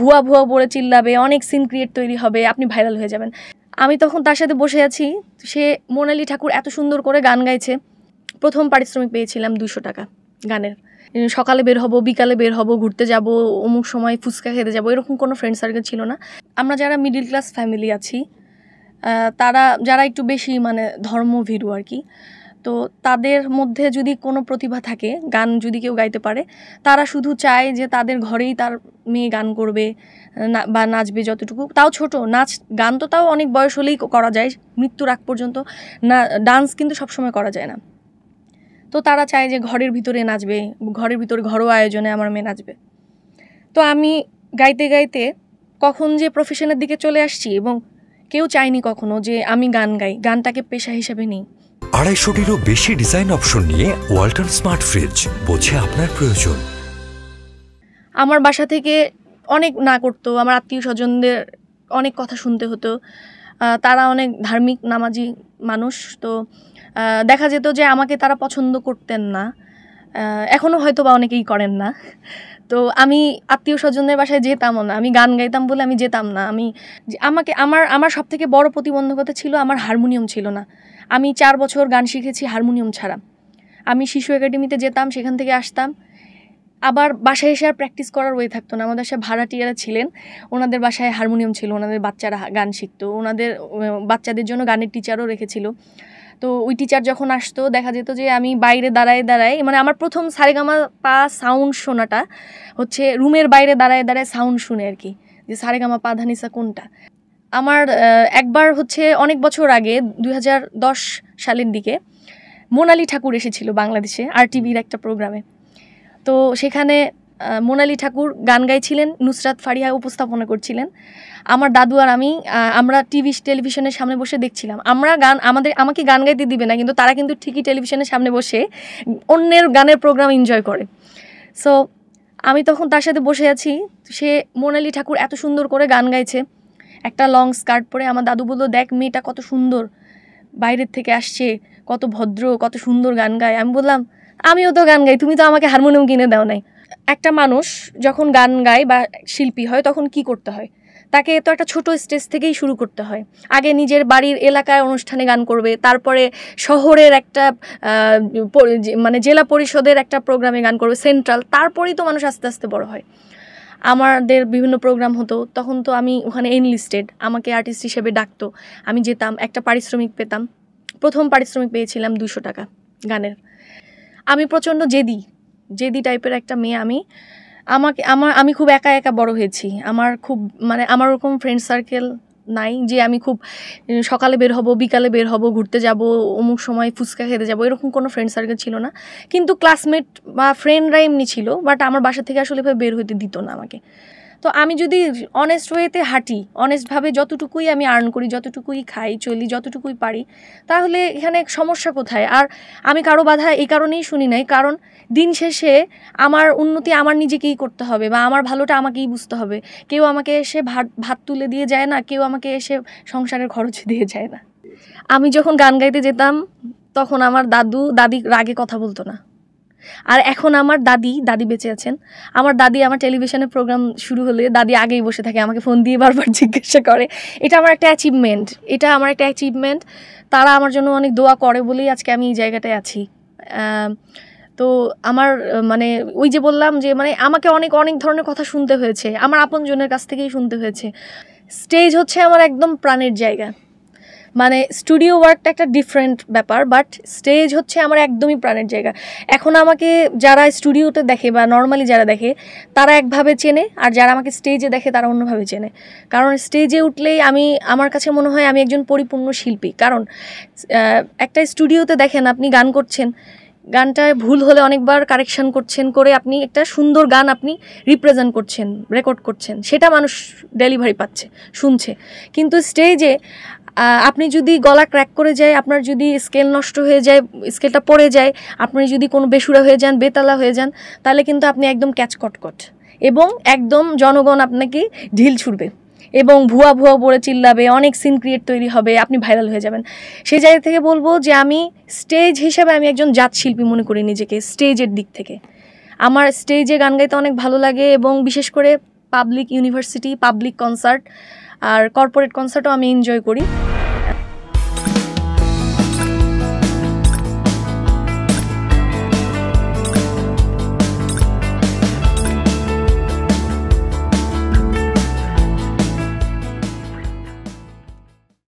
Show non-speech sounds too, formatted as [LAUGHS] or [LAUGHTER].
ভুয়া ভুয়া বলে চিল্লাবে অনেক সিন ক্রিয়েট তৈরি হবে আপনি ভাইরাল হয়ে যাবেন আমি তখন তার সাথে বসে আছি সে মোনালি ঠাকুর এত সুন্দর করে গান গাইছে প্রথম পারিশ্রমিক পেয়েছিলাম দুশো টাকা গানের সকালে বের হব বিকালে বের হব ঘুরতে যাব অমুক সময় ফুচকা খেতে যাব এরকম কোনো ফ্রেন্ড সার্কেল ছিল না আমরা যারা মিডিল ক্লাস ফ্যামিলি আছি তারা যারা একটু বেশি মানে ধর্মভীরু আর কি তো তাদের মধ্যে যদি কোনো প্রতিভা থাকে গান যদি কেউ গাইতে পারে তারা শুধু চায় যে তাদের ঘরেই তার মেয়ে গান করবে বা নাচবে যতটুকু তাও ছোট নাচ গান তো তাও অনেক বয়স হলেই করা যায় মৃত্যুর আগ পর্যন্ত না ডান্স কিন্তু সবসময় করা যায় না তো তারা চায় যে ঘরের ভিতরে নাচবে ঘরের ভিতরে ঘরোয়া আয়োজনে আমার মেয়ে নাচবে তো আমি গাইতে গাইতে কখন যে প্রফেশনের দিকে চলে আসছি এবং কেউ চায়নি কখনো যে আমি গান গাই গানটাকে পেশা হিসেবে নিই আড়াইশোটিরও বেশি ডিজাইন অপশন নিয়ে ওয়াল্টন স্মার্ট ফ্রিজ বোঝে আপনার প্রয়োজন আমার বাসা থেকে অনেক না করতো আমার আত্মীয় স্বজনদের অনেক কথা শুনতে হতো তারা অনেক ধার্মিক নামাজি মানুষ তো দেখা যেত যে আমাকে তারা পছন্দ করতেন না এখনও হয়তো বা অনেকেই করেন না তো আমি আত্মীয় স্বজনদের বাসায় যেতামও না আমি গান গাইতাম বলে আমি যেতাম না আমি আমাকে আমার আমার সবথেকে বড় প্রতিবন্ধকতা ছিল আমার হারমোনিয়াম ছিল না আমি চার বছর গান শিখেছি হারমোনিয়াম ছাড়া আমি শিশু একাডেমিতে যেতাম সেখান থেকে আসতাম আবার বাসায় এসে আর প্র্যাকটিস করার ওয়ে থাকতো না আমাদের সাথে ভাড়াটিয়ারা ছিলেন ওনাদের বাসায় হারমোনিয়াম ছিল ওনাদের বাচ্চারা গান শিখতো ওনাদের বাচ্চাদের জন্য গানের টিচারও রেখেছিল তো ওই টিচার যখন আসতো দেখা যেত যে আমি বাইরে দাঁড়ায় দাঁড়ায় মানে আমার প্রথম সারেগামা পা সাউন্ড শোনাটা হচ্ছে রুমের বাইরে দাঁড়ায় দাঁড়ায় সাউন্ড শুনে আর কি যে সারেগামা পা ধানিসা কোনটা আমার একবার হচ্ছে অনেক বছর আগে দুই সালের দিকে মোনালি ঠাকুর এসেছিল বাংলাদেশে আর টিভির একটা প্রোগ্রামে তো সেখানে মোনালি ঠাকুর গান গাইছিলেন নুসরাত ফারিয়া উপস্থাপনা করছিলেন আমার দাদু আর আমি আমরা টিভি টেলিভিশনের সামনে বসে দেখছিলাম আমরা গান আমাদের আমাকে গান গাইতে দিবে না কিন্তু তারা কিন্তু ঠিকই টেলিভিশনের সামনে বসে অন্যের গানের প্রোগ্রাম এনজয় করে সো আমি তখন তার সাথে বসে আছি সে মোনালি ঠাকুর এত সুন্দর করে গান গাইছে একটা লং স্কার্ট পরে আমার দাদু বললো দেখ মেয়েটা কত সুন্দর বাইরের থেকে আসছে কত ভদ্র কত সুন্দর গান গায় আমি বললাম আমিও তো গান গাই তুমি তো আমাকে হারমোনিয়াম কিনে দাও নাই একটা মানুষ যখন গান গায় বা শিল্পী হয় তখন কি করতে হয় তাকে তো একটা ছোট স্টেজ থেকেই শুরু করতে হয় আগে নিজের বাড়ির এলাকায় অনুষ্ঠানে গান করবে তারপরে শহরের একটা মানে জেলা পরিষদের একটা প্রোগ্রামে গান করবে সেন্ট্রাল তারপরেই তো মানুষ আস্তে আস্তে বড় হয় আমাদের বিভিন্ন প্রোগ্রাম হতো তখন তো আমি ওখানে এনলিস্টেড আমাকে আর্টিস্ট হিসেবে ডাকতো আমি যেতাম একটা পারিশ্রমিক পেতাম প্রথম পারিশ্রমিক পেয়েছিলাম দুশো টাকা গানের আমি প্রচণ্ড জেদি জেদি টাইপের একটা মেয়ে আমি আমাকে আমার আমি খুব একা একা বড় হয়েছি আমার খুব মানে আমার ওরকম ফ্রেন্ড সার্কেল নাই যে আমি খুব সকালে বের হব বিকালে বের হব ঘুরতে যাব অমুক সময় ফুচকা খেতে যাব এরকম কোনো ফ্রেন্ড সার্কেল ছিল না কিন্তু ক্লাসমেট বা ফ্রেন্ডরা এমনি ছিল বাট আমার বাসা থেকে আসলে এভাবে বের হইতে দিত না আমাকে তো আমি যদি অনেস্ট ওয়েতে হাঁটি অনেস্টভাবে যতটুকুই আমি আর্ন করি যতটুকুই খাই চলি যতটুকুই পারি তাহলে এখানে সমস্যা কোথায় আর আমি কারো বাধা এই কারণেই শুনি নাই কারণ দিন শেষে আমার উন্নতি আমার নিজেকেই করতে হবে বা আমার ভালোটা আমাকেই বুঝতে হবে কেউ আমাকে এসে ভাত ভাত তুলে দিয়ে যায় না কেউ আমাকে এসে সংসারের খরচ [LAUGHS] দিয়ে যায় না আমি যখন গান গাইতে যেতাম তখন আমার দাদু দাদি রাগে কথা বলতো না আর এখন আমার দাদি দাদি বেঁচে আছেন আমার দাদি আমার টেলিভিশনে প্রোগ্রাম শুরু হলে দাদি আগেই বসে থাকে আমাকে ফোন দিয়ে বারবার [LAUGHS] জিজ্ঞাসা করে এটা আমার একটা অ্যাচিভমেন্ট এটা আমার একটা অ্যাচিভমেন্ট তারা আমার জন্য অনেক দোয়া করে বলেই আজকে আমি এই জায়গাটায় আছি তো আমার মানে ওই যে বললাম যে মানে আমাকে অনেক অনেক ধরনের কথা শুনতে হয়েছে আমার আপনজনের কাছ থেকেই শুনতে হয়েছে স্টেজ হচ্ছে আমার একদম প্রাণের জায়গা মানে স্টুডিও ওয়ার্কটা একটা ডিফারেন্ট ব্যাপার বাট স্টেজ হচ্ছে আমার একদমই প্রাণের জায়গা এখন আমাকে যারা স্টুডিওতে দেখে বা নর্মালি যারা দেখে তারা একভাবে চেনে আর যারা আমাকে স্টেজে দেখে তারা অন্যভাবে চেনে কারণ স্টেজে উঠলেই আমি আমার কাছে মনে হয় আমি একজন পরিপূর্ণ শিল্পী কারণ একটা স্টুডিওতে দেখেন আপনি গান করছেন গানটায় ভুল হলে অনেকবার কারেকশন করছেন করে আপনি একটা সুন্দর গান আপনি রিপ্রেজেন্ট করছেন রেকর্ড করছেন সেটা মানুষ ডেলিভারি পাচ্ছে শুনছে কিন্তু স্টেজে আপনি যদি গলা ক্র্যাক করে যায় আপনার যদি স্কেল নষ্ট হয়ে যায় স্কেলটা পড়ে যায় আপনি যদি কোনো বেসুরা হয়ে যান বেতালা হয়ে যান তাহলে কিন্তু আপনি একদম ক্যাচ কটকট এবং একদম জনগণ আপনাকে ঢিল ছুড়বে এবং ভুয়া ভুয়া পড়ে চিল্লাবে অনেক সিন ক্রিয়েট তৈরি হবে আপনি ভাইরাল হয়ে যাবেন সেই জায়গা থেকে বলবো যে আমি স্টেজ হিসাবে আমি একজন জাত শিল্পী মনে করি নিজেকে স্টেজের দিক থেকে আমার স্টেজে গান গাইতে অনেক ভালো লাগে এবং বিশেষ করে পাবলিক ইউনিভার্সিটি পাবলিক কনসার্ট আর কর্পোরেট কনসার্টও আমি এনজয় করি